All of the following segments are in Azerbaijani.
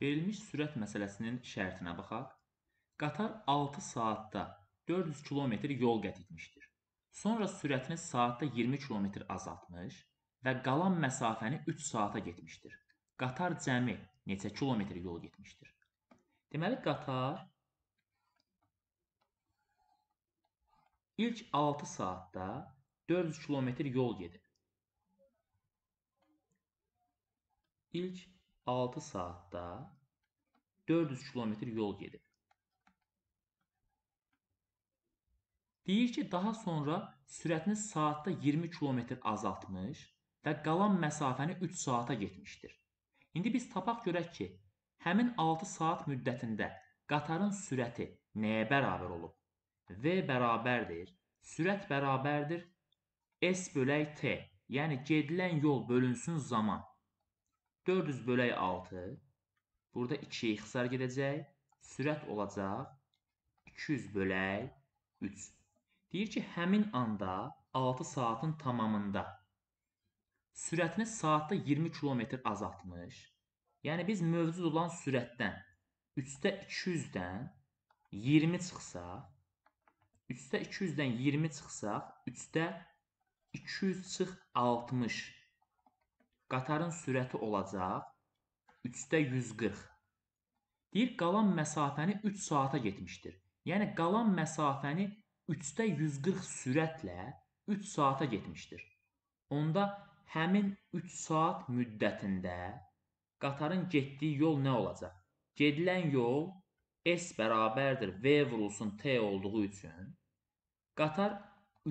Verilmiş sürət məsələsinin şərtinə baxaq. Qatar 6 saatda 400 km yol qət etmişdir. Sonra sürətini saatda 20 km azaltmış və qalan məsafəni 3 saata getmişdir. Qatar cəmi neçə kilometr yol getmişdir? Deməli qatar ilk 6 saatda 400 kilometr yol gedib. İlk 6 saatda 400 kilometr yol gedib. Deyir ki, daha sonra sürətini saatda 20 kilometr azaltmış və qalan məsafəni 3 saata getmişdir. İndi biz tapaq görək ki, həmin 6 saat müddətində qatarın sürəti nəyə bərabər olub? V bərabərdir, sürət bərabərdir S bölək T, yəni gedilən yol bölünsün zaman. 400 bölək 6. Burada 2-yə ixtisar gedəcək. Sürət olacaq 200 bölək 3. Deyir ki, həmin anda 6 saatın tamamında sürətini saatda 20 km azaltmış. Yəni biz mövcud olan sürətdən 3-də 200-dən 20 çıxsa, 3-də 200-dən 20 çıxsaq, 3-də 200 çıx 60 Qatarın sürəti olacaq 3-də 140. Deyir, qalan məsafəni 3 saata getmişdir. Yəni qalan məsafəni 3-də 140 sürətlə 3 saata getmişdir. Onda həmin 3 saat müddətində qatarın getdiyi yol nə olacaq? Gedilən yol S bərabərdir V vurulsun T olduğu üçün qatar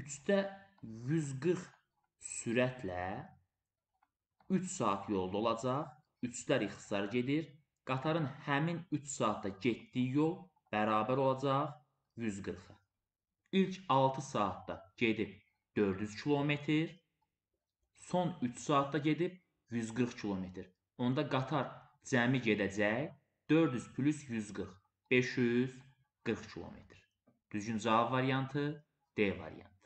3-də 140 sürətlə 3 saat yolda olacaq. 3-lər ixtisar gedir. Qatarın həmin 3 saatda getdiyi yol bərabər olacaq 140-a. İlk 6 saatda gedib 400 kilometr, son 3 saatda gedib 140 kilometr. Onda qatar cəmi gedəcək 400 plus 140, 540 kilometr. Düzgün cavab variantı D variantı.